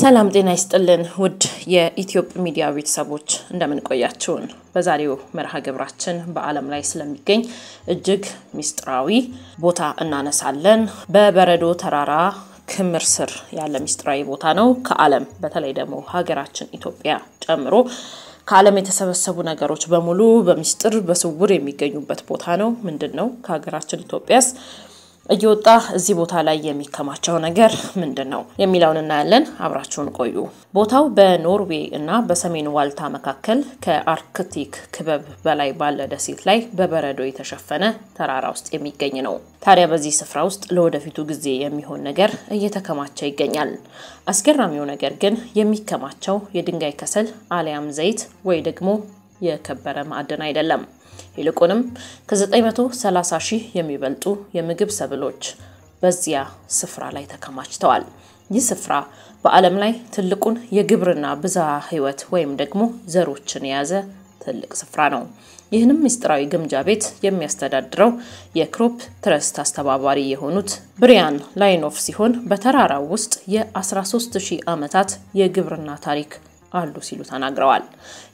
ሰላም ጤና ይስጥልን ውድ የኢትዮጵ ሚዲያ ቤተሰቦች እንደምን ቆያችሁን? በዛሬው መርሃ ግብራችን በዓለም ላይ ስለሚገኝ እጅግ ሚስጥራዊ ቦታ እናነሳለን። በበረዶ ተራራ ክምር ስር ያለ ሚስጥራዊ ቦታ ነው። ከዓለም በተለይ ደግሞ ሀገራችን ኢትዮጵያ ጨምሮ ከዓለም የተሰበሰቡ ነገሮች በሙሉ በሚስጥር በስውር የሚገኙበት ቦታ ነው። ምንድን ነው? ከሀገራችን ኢትዮጵያስ እየወጣ እዚህ ቦታ ላይ የሚከማቸው ነገር ምንድን ነው የሚለውን እናያለን። አብራችሁን ቆዩ። ቦታው በኖርዌይ እና በሰሜን ዋልታ መካከል ከአርክቲክ ክበብ በላይ ባለ ደሴት ላይ በበረዶ የተሸፈነ ተራራ ውስጥ የሚገኝ ነው። ታዲያ በዚህ ስፍራ ውስጥ ለወደፊቱ ጊዜ የሚሆን ነገር እየተከማቸ ይገኛል። አስገራሚው ነገር ግን የሚከማቸው የድንጋይ ከሰል አሊያም ዘይት ወይ ደግሞ የከበረ ማዕድን አይደለም። ይልቁንም ከ930 ሺህ የሚበልጡ የምግብ ሰብሎች በዚያ ስፍራ ላይ ተከማችተዋል። ይህ ስፍራ በዓለም ላይ ትልቁን የግብርና ብዝሃ ህይወት ወይም ደግሞ ዘሮችን የያዘ ትልቅ ስፍራ ነው። ይህንም ምስጢራዊ ግምጃ ቤት የሚያስተዳድረው የክሮፕ ትረስት አስተባባሪ የሆኑት ብሪያን ላይኖፍ ሲሆን በተራራው ውስጥ የ13000 ዓመታት የግብርና ታሪክ አሉ ሲሉ ተናግረዋል።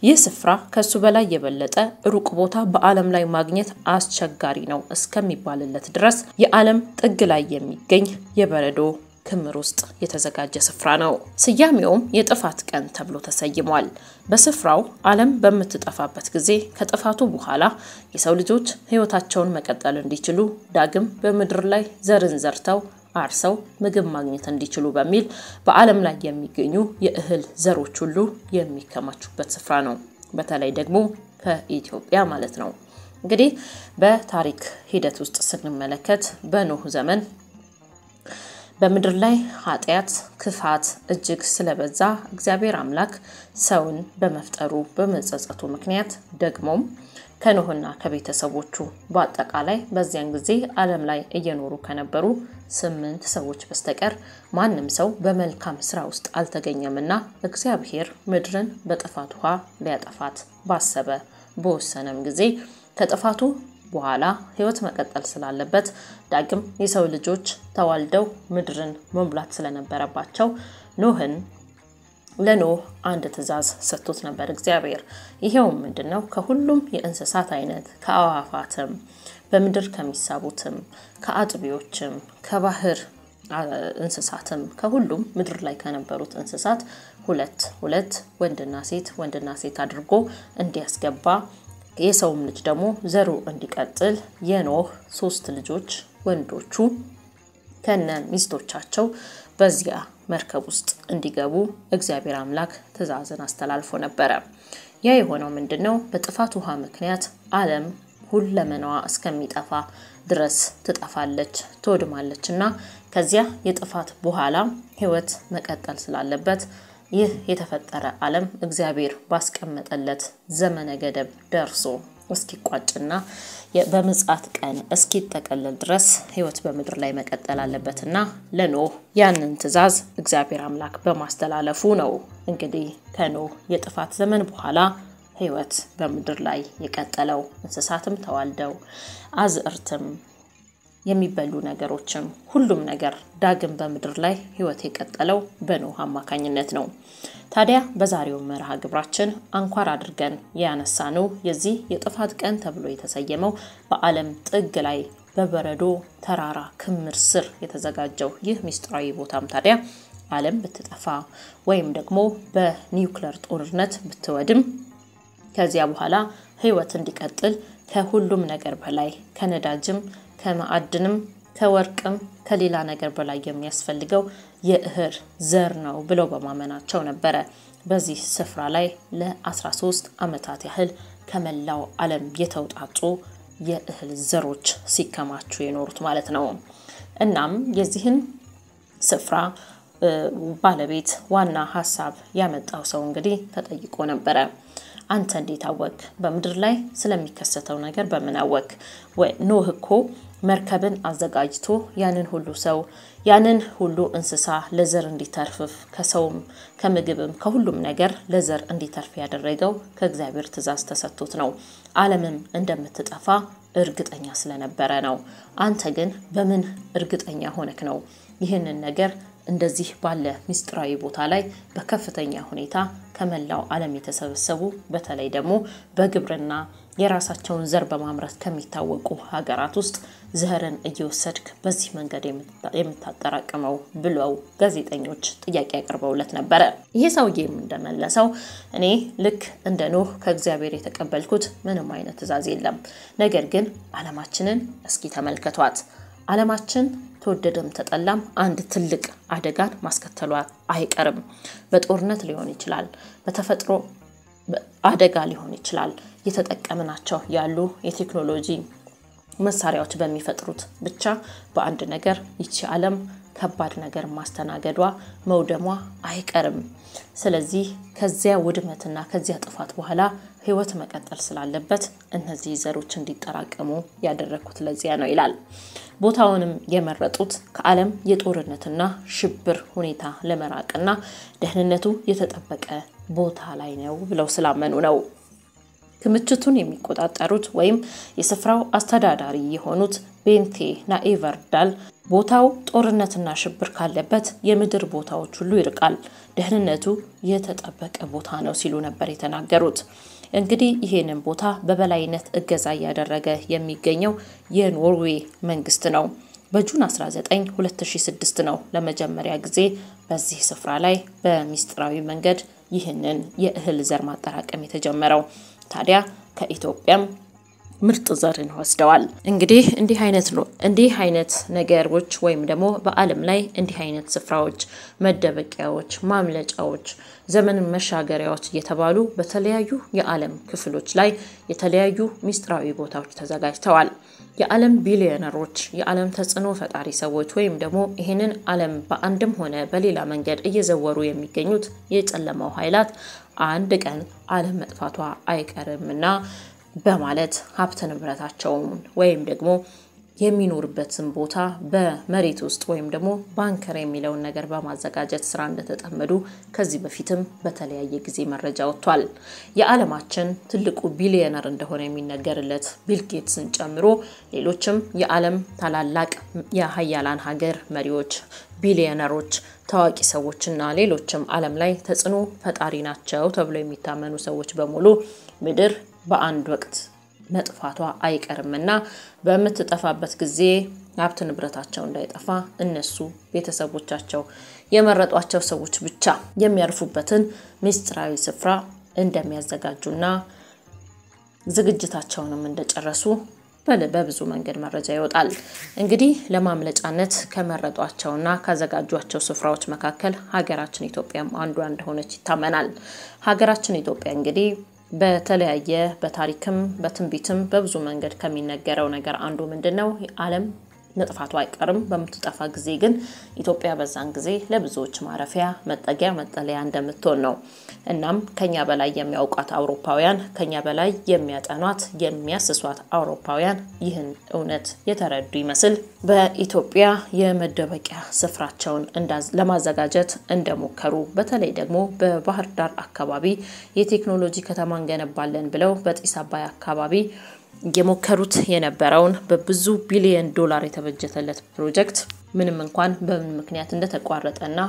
ይህ ስፍራ ከሱ በላይ የበለጠ ሩቅ ቦታ በዓለም ላይ ማግኘት አስቸጋሪ ነው እስከሚባልለት ድረስ የዓለም ጥግ ላይ የሚገኝ የበረዶ ክምር ውስጥ የተዘጋጀ ስፍራ ነው። ስያሜውም የጥፋት ቀን ተብሎ ተሰይሟል። በስፍራው ዓለም በምትጠፋበት ጊዜ ከጥፋቱ በኋላ የሰው ልጆች ሕይወታቸውን መቀጠል እንዲችሉ ዳግም በምድር ላይ ዘርን ዘርተው አርሰው ምግብ ማግኘት እንዲችሉ በሚል በዓለም ላይ የሚገኙ የእህል ዘሮች ሁሉ የሚከማቹበት ስፍራ ነው። በተለይ ደግሞ ከኢትዮጵያ ማለት ነው። እንግዲህ በታሪክ ሂደት ውስጥ ስንመለከት በኖህ ዘመን በምድር ላይ ኃጢአት፣ ክፋት እጅግ ስለበዛ እግዚአብሔር አምላክ ሰውን በመፍጠሩ በመጸጸቱ ምክንያት ደግሞም ከኖህና ከቤተሰቦቹ በአጠቃላይ በዚያን ጊዜ ዓለም ላይ እየኖሩ ከነበሩ ስምንት ሰዎች በስተቀር ማንም ሰው በመልካም ስራ ውስጥ አልተገኘምና እግዚአብሔር ምድርን በጥፋት ውሃ ሊያጠፋት ባሰበ በወሰነም ጊዜ ከጥፋቱ በኋላ ህይወት መቀጠል ስላለበት ዳግም የሰው ልጆች ተዋልደው ምድርን መሙላት ስለነበረባቸው ኖህን ለኖህ አንድ ትእዛዝ ሰጥቶት ነበር እግዚአብሔር። ይሄውም ምንድን ነው? ከሁሉም የእንስሳት አይነት ከአዋፋትም፣ በምድር ከሚሳቡትም፣ ከአጥቢዎችም፣ ከባህር እንስሳትም ከሁሉም ምድር ላይ ከነበሩት እንስሳት ሁለት ሁለት ወንድና ሴት ወንድና ሴት አድርጎ እንዲያስገባ የሰውም ልጅ ደግሞ ዘሩ እንዲቀጥል የኖህ ሶስት ልጆች ወንዶቹ ከነ ሚስቶቻቸው በዚያ መርከብ ውስጥ እንዲገቡ እግዚአብሔር አምላክ ትእዛዝን አስተላልፎ ነበረ። ያ የሆነው ምንድን ነው? በጥፋት ውሃ ምክንያት ዓለም ሁለመናዋ እስከሚጠፋ ድረስ ትጠፋለች፣ ትወድማለች እና ከዚያ የጥፋት በኋላ ህይወት መቀጠል ስላለበት ይህ የተፈጠረ ዓለም እግዚአብሔር ባስቀመጠለት ዘመነ ገደብ ደርሶ እስኪቋጭና በምጽአት ቀን እስኪጠቀለል ድረስ ህይወት በምድር ላይ መቀጠል አለበትና ለኖህ ያንን ትእዛዝ እግዚአብሔር አምላክ በማስተላለፉ ነው። እንግዲህ ከኖህ የጥፋት ዘመን በኋላ ህይወት በምድር ላይ የቀጠለው እንስሳትም ተዋልደው አዝእርትም። የሚበሉ ነገሮችም ሁሉም ነገር ዳግም በምድር ላይ ህይወት የቀጠለው በኖህ አማካኝነት ነው። ታዲያ በዛሬው መርሃ ግብራችን አንኳር አድርገን ያነሳ ነው የዚህ የጥፋት ቀን ተብሎ የተሰየመው በዓለም ጥግ ላይ በበረዶ ተራራ ክምር ስር የተዘጋጀው ይህ ምስጢራዊ ቦታም ታዲያ ዓለም ብትጠፋ ወይም ደግሞ በኒውክለር ጦርነት ብትወድም ከዚያ በኋላ ህይወት እንዲቀጥል ከሁሉም ነገር በላይ ከነዳጅም ከማዕድንም ከወርቅም ከሌላ ነገር በላይ የሚያስፈልገው የእህል ዘር ነው ብለው በማመናቸው ነበረ በዚህ ስፍራ ላይ ለ13 ዓመታት ያህል ከመላው ዓለም የተውጣጡ የእህል ዘሮች ሲከማቹ የኖሩት ማለት ነው። እናም የዚህን ስፍራ ባለቤት ዋና ሀሳብ ያመጣው ሰው እንግዲህ ተጠይቆ ነበረ። አንተ እንዴት አወክ? በምድር ላይ ስለሚከሰተው ነገር በምን አወክ? ኖህ እኮ መርከብን አዘጋጅቶ ያንን ሁሉ ሰው ያንን ሁሉ እንስሳ ለዘር እንዲተርፍፍ ከሰውም ከምግብም ከሁሉም ነገር ለዘር እንዲተርፍ ያደረገው ከእግዚአብሔር ትእዛዝ ተሰጥቶት ነው። ዓለምም እንደምትጠፋ እርግጠኛ ስለነበረ ነው። አንተ ግን በምን እርግጠኛ ሆነክ ነው ይህንን ነገር እንደዚህ ባለ ምስጢራዊ ቦታ ላይ በከፍተኛ ሁኔታ ከመላው ዓለም የተሰበሰቡ በተለይ ደግሞ በግብርና የራሳቸውን ዘር በማምረት ከሚታወቁ ሀገራት ውስጥ ዘርን እየወሰድክ በዚህ መንገድ የምታጠራቅመው ብለው ጋዜጠኞች ጥያቄ አቅርበውለት ነበረ። ይህ ሰውዬም እንደመለሰው እኔ ልክ እንደ ኖህ ከእግዚአብሔር የተቀበልኩት ምንም አይነት ትዕዛዝ የለም። ነገር ግን ዓለማችንን እስኪ ተመልከቷት። ዓለማችን ተወደደም ተጠላም አንድ ትልቅ አደጋን ማስከተሏ አይቀርም። በጦርነት ሊሆን ይችላል፣ በተፈጥሮ አደጋ ሊሆን ይችላል። እየተጠቀምናቸው ያሉ የቴክኖሎጂ መሳሪያዎች በሚፈጥሩት ብቻ በአንድ ነገር ይቺ ዓለም ከባድ ነገር ማስተናገዷ መውደሟ አይቀርም። ስለዚህ ከዚያ ውድመትና ከዚያ ጥፋት በኋላ ህይወት መቀጠል ስላለበት እነዚህ ዘሮች እንዲጠራቀሙ ያደረግኩት ለዚያ ነው ይላል። ቦታውንም የመረጡት ከዓለም የጦርነትና ሽብር ሁኔታ ለመራቅና ደህንነቱ የተጠበቀ ቦታ ላይ ነው ብለው ስላመኑ ነው። ክምችቱን የሚቆጣጠሩት ወይም የስፍራው አስተዳዳሪ የሆኑት ቤንቴ ናኤቨርዳል ቦታው ጦርነትና ሽብር ካለበት የምድር ቦታዎች ሁሉ ይርቃል፣ ደህንነቱ የተጠበቀ ቦታ ነው ሲሉ ነበር የተናገሩት። እንግዲህ ይህንን ቦታ በበላይነት እገዛ እያደረገ የሚገኘው የኖርዌይ መንግስት ነው። በጁን 19 2006 ነው ለመጀመሪያ ጊዜ በዚህ ስፍራ ላይ በሚስጥራዊ መንገድ ይህንን የእህል ዘር ማጠራቀም የተጀመረው። ታዲያ ከኢትዮጵያም ምርጥ ዘርን ወስደዋል። እንግዲህ እንዲህ አይነት ነው እንዲህ አይነት ነገሮች ወይም ደግሞ በዓለም ላይ እንዲህ አይነት ስፍራዎች፣ መደበቂያዎች፣ ማምለጫዎች፣ ዘመን መሻገሪያዎች እየተባሉ በተለያዩ የዓለም ክፍሎች ላይ የተለያዩ ሚስጥራዊ ቦታዎች ተዘጋጅተዋል። የዓለም ቢሊዮነሮች፣ የዓለም ተጽዕኖ ፈጣሪ ሰዎች ወይም ደግሞ ይህንን ዓለም በአንድም ሆነ በሌላ መንገድ እየዘወሩ የሚገኙት የጨለማው ኃይላት አንድ ቀን ዓለም መጥፋቷ አይቀርምና በማለት ሀብት ንብረታቸውን ወይም ደግሞ የሚኖርበትን ቦታ በመሬት ውስጥ ወይም ደግሞ ባንከር የሚለውን ነገር በማዘጋጀት ስራ እንደተጠመዱ ከዚህ በፊትም በተለያየ ጊዜ መረጃ ወጥቷል። የዓለማችን ትልቁ ቢሊዮነር እንደሆነ የሚነገርለት ቢልጌትስን ጨምሮ ሌሎችም የዓለም ታላላቅ የሀያላን ሀገር መሪዎች ቢሊዮነሮች፣ ታዋቂ ሰዎችና ሌሎችም ዓለም ላይ ተጽዕኖ ፈጣሪ ናቸው ተብሎ የሚታመኑ ሰዎች በሙሉ ምድር በአንድ ወቅት መጥፋቷ አይቀርምና በምትጠፋበት ጊዜ ሀብት ንብረታቸው እንዳይጠፋ እነሱ ቤተሰቦቻቸው፣ የመረጧቸው ሰዎች ብቻ የሚያርፉበትን ምስጢራዊ ስፍራ እንደሚያዘጋጁና ዝግጅታቸውንም እንደጨረሱ በብዙ መንገድ መረጃ ይወጣል። እንግዲህ ለማምለጫነት ከመረጧቸውና ካዘጋጇቸው ስፍራዎች መካከል ሀገራችን ኢትዮጵያም አንዷ እንደሆነች ይታመናል። ሀገራችን ኢትዮጵያ እንግዲህ በተለያየ በታሪክም በትንቢትም በብዙ መንገድ ከሚነገረው ነገር አንዱ ምንድን ነው? ዓለም መጥፋቱ አይቀርም። በምትጠፋ ጊዜ ግን ኢትዮጵያ በዛን ጊዜ ለብዙዎች ማረፊያ፣ መጠጊያ፣ መጠለያ እንደምትሆን ነው። እናም ከኛ በላይ የሚያውቋት አውሮፓውያን፣ ከኛ በላይ የሚያጠኗት፣ የሚያስሷት አውሮፓውያን ይህን እውነት የተረዱ ይመስል በኢትዮጵያ የመደበቂያ ስፍራቸውን ለማዘጋጀት እንደሞከሩ በተለይ ደግሞ በባህር ዳር አካባቢ የቴክኖሎጂ ከተማ እንገነባለን ብለው በጢስ አባይ አካባቢ እየሞከሩት የነበረውን በብዙ ቢሊየን ዶላር የተበጀተለት ፕሮጀክት ምንም እንኳን በምን ምክንያት እንደተቋረጠና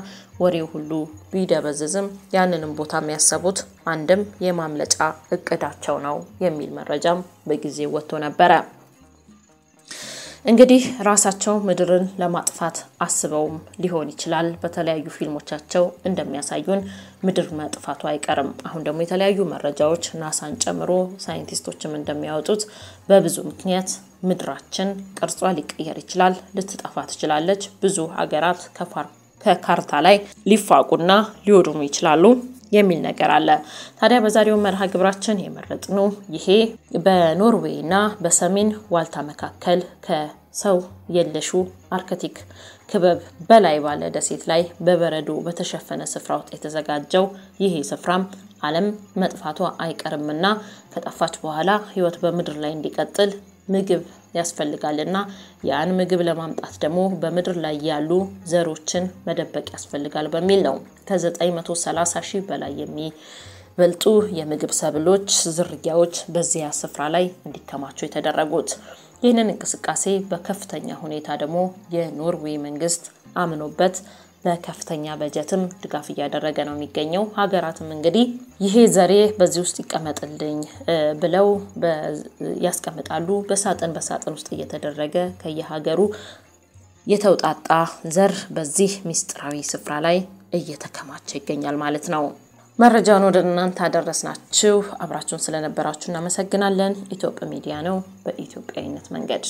ወሬው ሁሉ ቢደበዝዝም ያንንም ቦታ የሚያሰቡት አንድም የማምለጫ እቅዳቸው ነው የሚል መረጃም በጊዜ ወጥቶ ነበረ። እንግዲህ ራሳቸው ምድርን ለማጥፋት አስበውም ሊሆን ይችላል። በተለያዩ ፊልሞቻቸው እንደሚያሳዩን ምድር መጥፋቱ አይቀርም። አሁን ደግሞ የተለያዩ መረጃዎች ናሳን ጨምሮ ሳይንቲስቶችም እንደሚያወጡት በብዙ ምክንያት ምድራችን ቅርጿ ሊቀየር ይችላል፣ ልትጠፋ ትችላለች። ብዙ ሀገራት ከካርታ ላይ ሊፋቁና ሊወድሙ ይችላሉ። የሚል ነገር አለ። ታዲያ በዛሬው መርሃ ግብራችን ነው ይሄ በኖርዌይ እና በሰሜን ዋልታ መካከል ከሰው የለሹ አርክቲክ ክበብ በላይ ባለ ደሴት ላይ በበረዶ በተሸፈነ ስፍራ ውስጥ የተዘጋጀው ይሄ ስፍራም ዓለም መጥፋቷ አይቀርምና ከጠፋች በኋላ ሕይወት በምድር ላይ እንዲቀጥል ምግብ ያስፈልጋል እና ያን ምግብ ለማምጣት ደግሞ በምድር ላይ ያሉ ዘሮችን መደበቅ ያስፈልጋል በሚል ነው ከ930 ሺህ በላይ የሚበልጡ የምግብ ሰብሎች ዝርያዎች በዚያ ስፍራ ላይ እንዲከማቸው የተደረጉት። ይህንን እንቅስቃሴ በከፍተኛ ሁኔታ ደግሞ የኖርዌይ መንግስት አምኖበት በከፍተኛ በጀትም ድጋፍ እያደረገ ነው የሚገኘው። ሀገራትም እንግዲህ ይሄ ዘሬ በዚህ ውስጥ ይቀመጥልኝ ብለው ያስቀምጣሉ። በሳጥን በሳጥን ውስጥ እየተደረገ ከየሀገሩ የተውጣጣ ዘር በዚህ ሚስጥራዊ ስፍራ ላይ እየተከማቸ ይገኛል ማለት ነው። መረጃውን ወደ እናንተ አደረስናችሁ። አብራችሁን ስለነበራችሁ እናመሰግናለን። ኢትዮጵያ ሚዲያ ነው፣ በኢትዮጵያዊነት መንገድ